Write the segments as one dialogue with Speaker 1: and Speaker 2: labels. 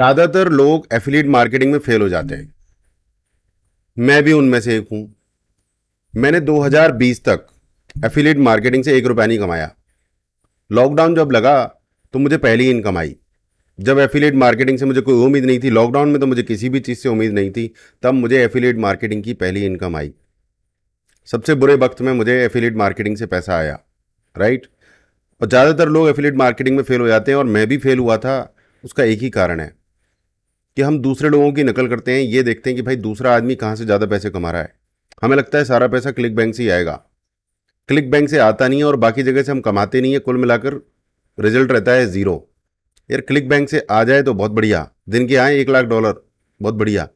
Speaker 1: ज़्यादातर लोग affiliate marketing में फेल हो जाते हैं मैं भी उनमें से एक हूं मैंने 2020 तक एफिलेट मार्केटिंग से एक रुपया नहीं कमाया लॉकडाउन जब लगा तो मुझे पहली इनकम आई जब एफिलेट मार्केटिंग से मुझे कोई उम्मीद नहीं थी लॉकडाउन में तो मुझे किसी भी चीज़ से उम्मीद नहीं थी तब मुझे एफिलेट मार्केटिंग की पहली इनकम आई सबसे बुरे वक्त में मुझे एफिलेट मार्केटिंग से पैसा आया राइट और ज़्यादातर लोग एफिलेट मार्केटिंग में फ़ेल हो जाते हैं और मैं भी फेल हुआ था उसका एक ही कारण है कि हम दूसरे लोगों की नकल करते हैं ये देखते हैं कि भाई दूसरा आदमी कहाँ से ज़्यादा पैसे कमा रहा है हमें लगता है सारा पैसा क्लिक बैंक से ही आएगा क्लिक बैंक से आता नहीं है और बाकी जगह से हम कमाते नहीं है कुल मिलाकर रिजल्ट रहता है ज़ीरो यार क्लिक बैंक से आ जाए तो बहुत बढ़िया दिन के आए एक लाख डॉलर बहुत बढ़िया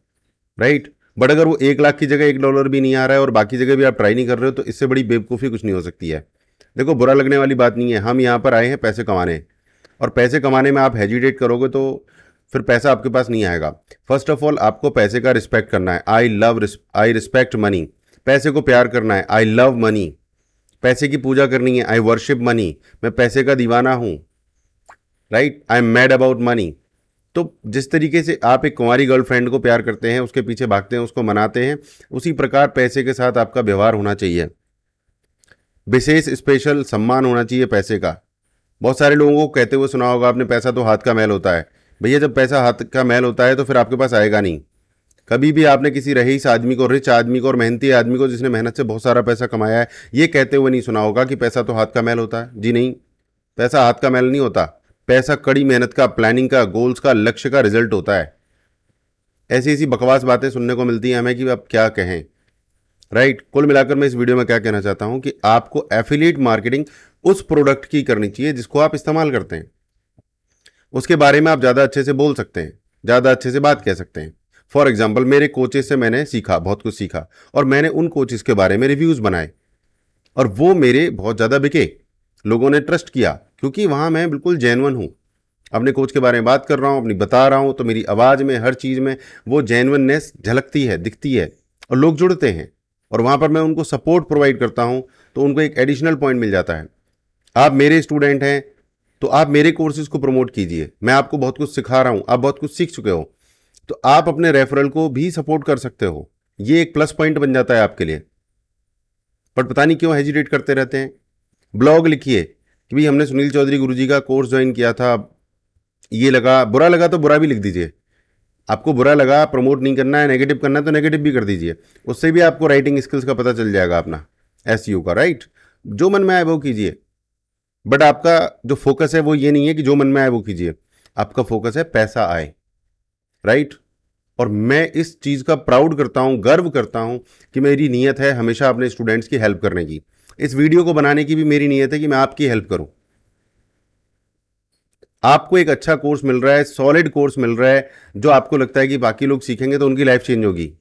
Speaker 1: राइट बट अगर वो एक लाख की जगह एक डॉलर भी नहीं आ रहा है और बाकी जगह भी आप ट्राई नहीं कर रहे हो तो इससे बड़ी बेवकूफ़ी कुछ नहीं हो सकती है देखो बुरा लगने वाली बात नहीं है हम यहाँ पर आए हैं पैसे कमाने और पैसे कमाने में आप हेजिटेट करोगे तो फिर पैसा आपके पास नहीं आएगा फर्स्ट ऑफ ऑल आपको पैसे का रिस्पेक्ट करना है I love I respect money पैसे को प्यार करना है आई लव मनी पैसे की पूजा करनी है आई वर्शिप मनी मैं पैसे का दीवाना हूँ right I am mad about money तो जिस तरीके से आप एक कुंवारी गर्लफ्रेंड को प्यार करते हैं उसके पीछे भागते हैं उसको मनाते हैं उसी प्रकार पैसे के साथ आपका व्यवहार होना चाहिए विशेष स्पेशल सम्मान होना चाहिए पैसे का बहुत सारे लोगों को कहते हुए सुना होगा आपने पैसा तो हाथ का मैल होता है भैया जब पैसा हाथ का मैल होता है तो फिर आपके पास आएगा नहीं कभी भी आपने किसी रहीस आदमी को रिच आदमी को और मेहनती आदमी को जिसने मेहनत से बहुत सारा पैसा कमाया है ये कहते हुए नहीं सुना होगा कि पैसा तो हाथ का मैल होता है जी नहीं पैसा हाथ का मैल नहीं होता पैसा कड़ी मेहनत का प्लानिंग का गोल्स का लक्ष्य का रिजल्ट होता है ऐसी ऐसी बकवास बातें सुनने को मिलती हैं हमें कि आप क्या कहें राइट right. कुल मिलाकर मैं इस वीडियो में क्या कहना चाहता हूँ कि आपको एफिलिएट मार्केटिंग उस प्रोडक्ट की करनी चाहिए जिसको आप इस्तेमाल करते हैं उसके बारे में आप ज़्यादा अच्छे से बोल सकते हैं ज़्यादा अच्छे से बात कह सकते हैं फॉर एग्ज़ाम्पल मेरे कोचेज से मैंने सीखा बहुत कुछ सीखा और मैंने उन कोचेज़ के बारे में रिव्यूज़ बनाए और वो मेरे बहुत ज़्यादा बिके लोगों ने ट्रस्ट किया क्योंकि वहाँ मैं बिल्कुल जैनवन हूँ अपने कोच के बारे में बात कर रहा हूँ अपनी बता रहा हूँ तो मेरी आवाज़ में हर चीज़ में वो जैनवननेस झलकती है दिखती है और लोग जुड़ते हैं और वहाँ पर मैं उनको सपोर्ट प्रोवाइड करता हूँ तो उनको एक एडिशनल पॉइंट मिल जाता है आप मेरे स्टूडेंट हैं तो आप मेरे कोर्सेज को प्रमोट कीजिए मैं आपको बहुत कुछ सिखा रहा हूं आप बहुत कुछ सीख चुके हो तो आप अपने रेफरल को भी सपोर्ट कर सकते हो ये एक प्लस पॉइंट बन जाता है आपके लिए बट पता नहीं क्यों हेजिटेट करते रहते हैं ब्लॉग लिखिए कि भाई हमने सुनील चौधरी गुरु का कोर्स ज्वाइन किया था ये लगा बुरा लगा तो बुरा भी लिख दीजिए आपको बुरा लगा प्रमोट नहीं करना है नेगेटिव करना है तो नेगेटिव भी कर दीजिए उससे भी आपको राइटिंग स्किल्स का पता चल जाएगा अपना एस का राइट जो मन में आए वो कीजिए बट आपका जो फोकस है वो ये नहीं है कि जो मन में आए वो कीजिए आपका फोकस है पैसा आए राइट और मैं इस चीज़ का प्राउड करता हूं गर्व करता हूं कि मेरी नीयत है हमेशा अपने स्टूडेंट्स की हेल्प करने की इस वीडियो को बनाने की भी मेरी नीयत है कि मैं आपकी हेल्प करूं आपको एक अच्छा कोर्स मिल रहा है सॉलिड कोर्स मिल रहा है जो आपको लगता है कि बाकी लोग सीखेंगे तो उनकी लाइफ चेंज होगी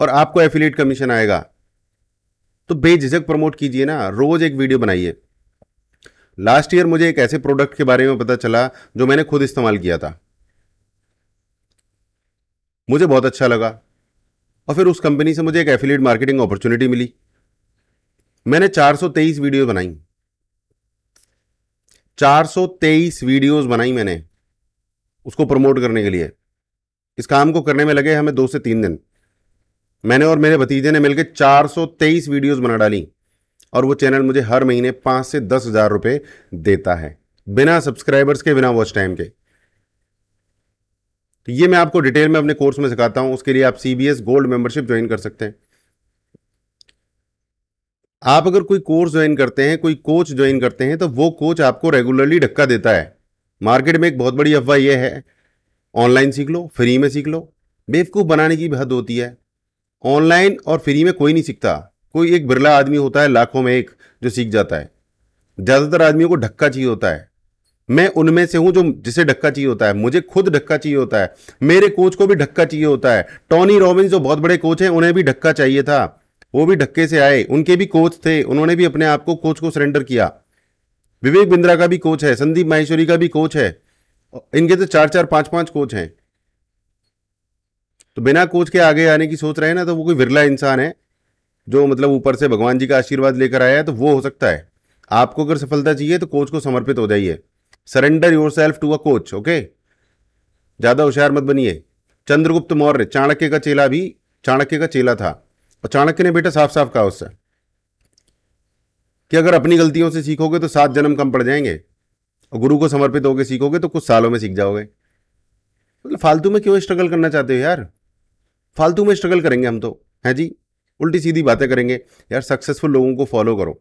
Speaker 1: और आपको एफिलेट कमीशन आएगा तो बेझिझक प्रमोट कीजिए ना रोज़ एक वीडियो बनाइए लास्ट ईयर मुझे एक ऐसे प्रोडक्ट के बारे में पता चला जो मैंने खुद इस्तेमाल किया था मुझे बहुत अच्छा लगा और फिर उस कंपनी से मुझे एक एफिलेट मार्केटिंग अपॉर्चुनिटी मिली मैंने 423 वीडियो बनाई 423 वीडियोस बनाई मैंने उसको प्रमोट करने के लिए इस काम को करने में लगे हमें दो से तीन दिन मैंने और मेरे भतीजे ने मिलकर 423 वीडियोस बना डाली और वो चैनल मुझे हर महीने पांच से दस हज़ार रुपए देता है बिना सब्सक्राइबर्स के बिना वॉच टाइम के तो ये मैं आपको डिटेल में अपने कोर्स में सिखाता हूं उसके लिए आप सीबीएस गोल्ड मेंबरशिप ज्वाइन कर सकते हैं आप अगर कोई कोर्स ज्वाइन करते हैं कोई कोच ज्वाइन करते हैं तो वो कोच आपको रेगुलरली धक्का देता है मार्केट में एक बहुत बड़ी अफवाह यह है ऑनलाइन सीख लो फ्री में सीख लो बेवकूफ़ बनाने की भी हद होती है ऑनलाइन और फ्री में कोई नहीं सीखता कोई एक बिरला आदमी होता है लाखों में एक जो सीख जाता है ज़्यादातर आदमियों को ढक्का चाहिए होता है मैं उनमें से हूं जो जिसे ढक्का चाहिए होता है मुझे खुद ढक्का चाहिए होता है मेरे कोच को भी ढक्का चाहिए होता है टॉनी रॉबिन्स जो बहुत बड़े कोच हैं उन्हें भी ढक्का चाहिए था वो भी ढक्के से आए उनके भी कोच थे उन्होंने भी अपने आप को कोच को सरेंडर किया विवेक बिंद्रा का भी कोच है संदीप माहेश्वरी का भी कोच है इनके तो चार चार पांच पांच कोच हैं तो बिना कोच के आगे आने की सोच रहे हैं ना तो वो कोई विरला इंसान है जो मतलब ऊपर से भगवान जी का आशीर्वाद लेकर आया है तो वो हो सकता है आपको अगर सफलता चाहिए तो कोच को समर्पित हो जाइए surrender yourself to a coach okay ज़्यादा होशियार मत बनिए चंद्रगुप्त मौर्य चाणक्य का चेला भी चाणक्य का चेला था और चाणक्य ने बेटा साफ साफ कहा उससे कि अगर अपनी गलतियों से सीखोगे तो सात जन्म कम पड़ जाएंगे और गुरु को समर्पित होकर सीखोगे तो कुछ सालों में सीख जाओगे मतलब फालतू में क्यों स्ट्रगल करना चाहते हो यार फालतू में स्ट्रगल करेंगे हम तो हैं जी उल्टी सीधी बातें करेंगे यार सक्सेसफुल लोगों को फॉलो करो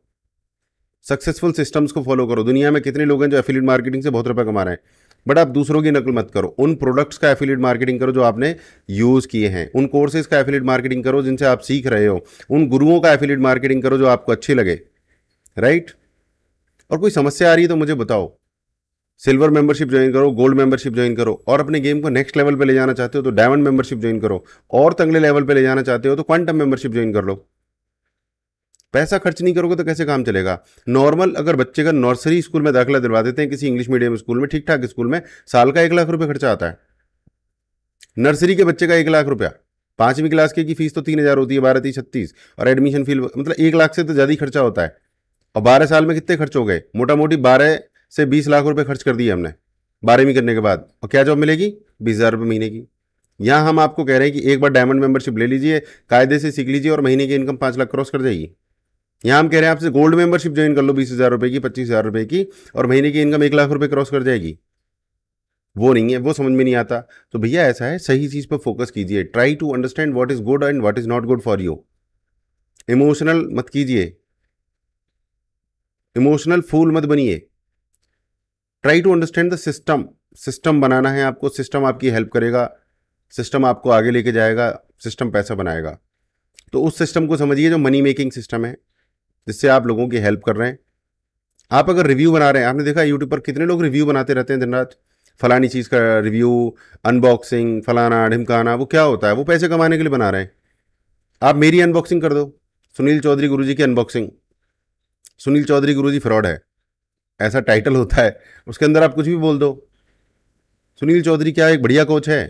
Speaker 1: सक्सेसफुल सिस्टम्स को फॉलो करो दुनिया में कितने लोग हैं जो एफिलिएट मार्केटिंग से बहुत रुपए कमा रहे हैं बट आप दूसरों की नकल मत करो उन प्रोडक्ट्स का एफिलिएट मार्केटिंग करो जो आपने यूज़ किए हैं उन कोर्सेज का एफिलिएट मार्केटिंग करो जिनसे आप सीख रहे हो उन गुरुओं का एफिलिएट मार्केटिंग करो जो आपको अच्छे लगे राइट और कोई समस्या आ रही है तो मुझे बताओ सिल्वर मेंबरशिप ज्वाइन करो गोल्ड मेंबरशिप ज्वाइन करो और अपने गेम को नेक्स्ट लेवल पे ले जाना चाहते हो तो डायमंड मेंबरशिप ज्वाइन करो और तंगले तो लेवल पे ले जाना चाहते हो तो क्वांटम मेंबरशिप ज्वाइन कर लो पैसा खर्च नहीं करोगे तो कैसे काम चलेगा नॉर्मल अगर बच्चे का नर्सरी स्कूल में दाखिला दिलवा देते हैं किसी इंग्लिश मीडियम स्कूल में ठीक ठाक स्कूल में साल का एक लाख रुपये खर्चा आता है नर्सरी के बच्चे का एक लाख रुपया पांचवीं क्लास के की फीस तो तीन हज़ार होती है बारह तीस छत्तीस और एडमिशन फीस मतलब एक लाख से तो ज़्यादा ही खर्चा होता है और बारह साल में कितने खर्च हो गए मोटा मोटी बारह से बीस लाख रुपये खर्च कर दिए हमने बारहवीं करने के बाद और क्या जॉब मिलेगी बीस हज़ार रुपये महीने की यहाँ हम आपको कह रहे हैं कि एक बार डायमंड मेंबरशिप ले लीजिए कायदे से सीख लीजिए और महीने की इनकम पाँच लाख क्रॉस कर जाएगी यहाँ हम कह रहे हैं आपसे गोल्ड मेंबरशिप ज्वाइन कर लो बीस हज़ार रुपये की पच्चीस हज़ार रुपये की और महीने की इनकम एक लाख रुपये क्रॉस कर जाएगी वो नहीं है वो समझ में नहीं आता तो भैया ऐसा है सही चीज़ पर फोकस कीजिए try to understand what is good and what is not good for you emotional मत कीजिए इमोशनल फूल मत बनिए try to understand the system system बनाना है आपको सिस्टम आपकी हेल्प करेगा सिस्टम आपको आगे लेके जाएगा सिस्टम पैसा बनाएगा तो उस सिस्टम को समझिए जो मनी मेकिंग सिस्टम है जिससे आप लोगों की हेल्प कर रहे हैं आप अगर रिव्यू बना रहे हैं आपने देखा यूट्यूब पर कितने लोग रिव्यू बनाते रहते हैं दिन रात फलानी चीज़ का रिव्यू अनबॉक्सिंग फलाना ढिमकाना वो क्या होता है वो पैसे कमाने के लिए बना रहे हैं आप मेरी अनबॉक्सिंग कर दो सुनील चौधरी गुरुजी की अनबॉक्सिंग सुनील चौधरी गुरुजी फ्रॉड है ऐसा टाइटल होता है उसके अंदर आप कुछ भी बोल दो सुनील चौधरी क्या एक बढ़िया कोच है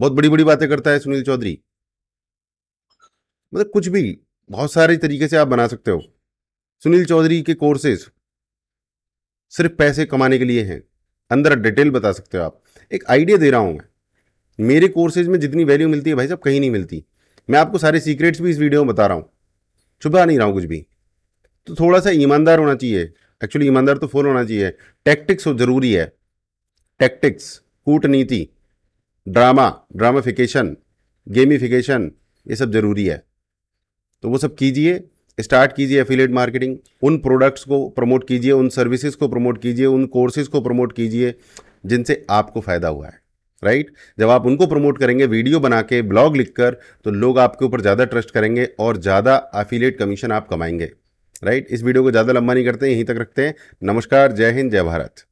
Speaker 1: बहुत बड़ी बड़ी बातें करता है सुनील चौधरी मतलब कुछ भी बहुत सारे तरीके से आप बना सकते हो सुनील चौधरी के कोर्सेज सिर्फ पैसे कमाने के लिए हैं अंदर डिटेल बता सकते हो आप एक आइडिया दे रहा हूँ मैं मेरे कोर्सेज में जितनी वैल्यू मिलती है भाई साहब कहीं नहीं मिलती मैं आपको सारे सीक्रेट्स भी इस वीडियो में बता रहा हूँ छुपा नहीं रहा हूँ कुछ भी तो थोड़ा सा ईमानदार होना चाहिए एक्चुअली ईमानदार तो फुल होना चाहिए टैक्टिक्स तो ज़रूरी है टैक्टिक्स कूटनीति ड्रामा ड्रामाफिकेशन गेमिफिकेशन ये सब ज़रूरी है तो वो सब कीजिए स्टार्ट कीजिए एफिलेट मार्केटिंग उन प्रोडक्ट्स को प्रमोट कीजिए उन सर्विसेज को प्रमोट कीजिए उन कोर्सेज को प्रमोट कीजिए जिनसे आपको फ़ायदा हुआ है राइट जब आप उनको प्रमोट करेंगे वीडियो बना के ब्लॉग लिखकर तो लोग आपके ऊपर ज़्यादा ट्रस्ट करेंगे और ज़्यादा एफिलेट कमीशन आप कमाएंगे राइट इस वीडियो को ज़्यादा लंबा नहीं करते यहीं तक रखते हैं नमस्कार जय हिंद जय भारत